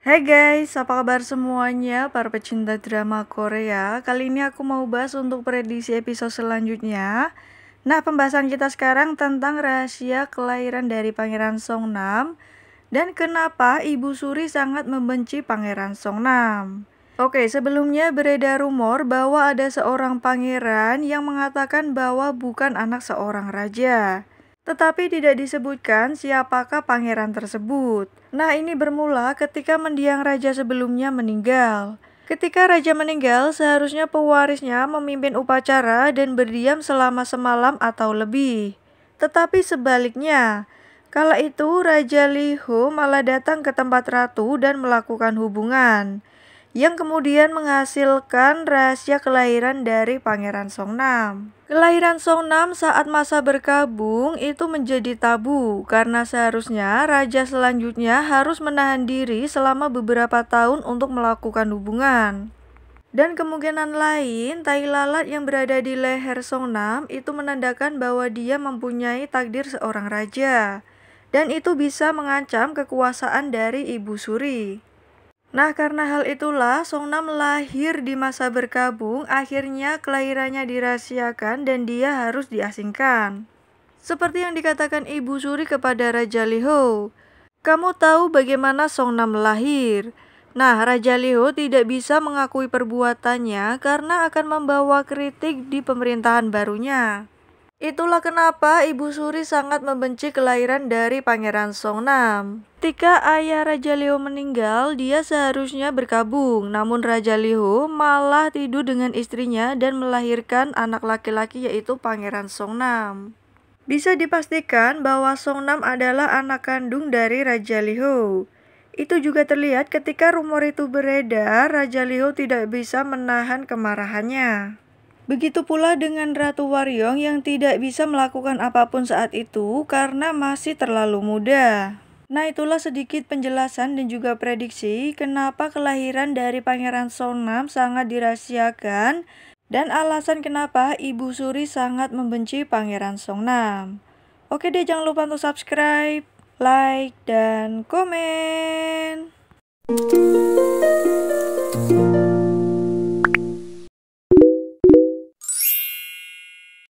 Hai guys, apa kabar semuanya para pecinta drama Korea? Kali ini aku mau bahas untuk prediksi episode selanjutnya. Nah, pembahasan kita sekarang tentang rahasia kelahiran dari Pangeran Songnam dan kenapa Ibu Suri sangat membenci Pangeran Songnam. Oke, sebelumnya beredar rumor bahwa ada seorang pangeran yang mengatakan bahwa bukan anak seorang raja. Tetapi tidak disebutkan siapakah pangeran tersebut. Nah, ini bermula ketika mendiang raja sebelumnya meninggal. Ketika raja meninggal, seharusnya pewarisnya memimpin upacara dan berdiam selama semalam atau lebih. Tetapi sebaliknya, kala itu Raja Lihu malah datang ke tempat ratu dan melakukan hubungan yang kemudian menghasilkan rahasia kelahiran dari Pangeran Songnam. Kelahiran Songnam saat masa berkabung itu menjadi tabu karena seharusnya raja selanjutnya harus menahan diri selama beberapa tahun untuk melakukan hubungan. Dan kemungkinan lain, tai lalat yang berada di leher Songnam itu menandakan bahwa dia mempunyai takdir seorang raja. Dan itu bisa mengancam kekuasaan dari Ibu Suri. Nah, karena hal itulah Songnam lahir di masa berkabung, akhirnya kelahirannya dirahasiakan dan dia harus diasingkan. Seperti yang dikatakan Ibu Suri kepada Raja Liho, kamu tahu bagaimana Songnam lahir. Nah, Raja Liho tidak bisa mengakui perbuatannya karena akan membawa kritik di pemerintahan barunya. Itulah kenapa Ibu Suri sangat membenci kelahiran dari Pangeran Songnam. Ketika ayah Raja Liho meninggal, dia seharusnya berkabung. Namun Raja Liho malah tidur dengan istrinya dan melahirkan anak laki-laki yaitu Pangeran Songnam. Bisa dipastikan bahwa Songnam adalah anak kandung dari Raja Liho. Itu juga terlihat ketika rumor itu beredar, Raja Liho tidak bisa menahan kemarahannya. Begitu pula dengan Ratu Waryong yang tidak bisa melakukan apapun saat itu karena masih terlalu muda. Nah itulah sedikit penjelasan dan juga prediksi kenapa kelahiran dari Pangeran Sonam sangat dirahasiakan dan alasan kenapa Ibu Suri sangat membenci Pangeran Songnam. Oke deh jangan lupa untuk subscribe, like, dan komen.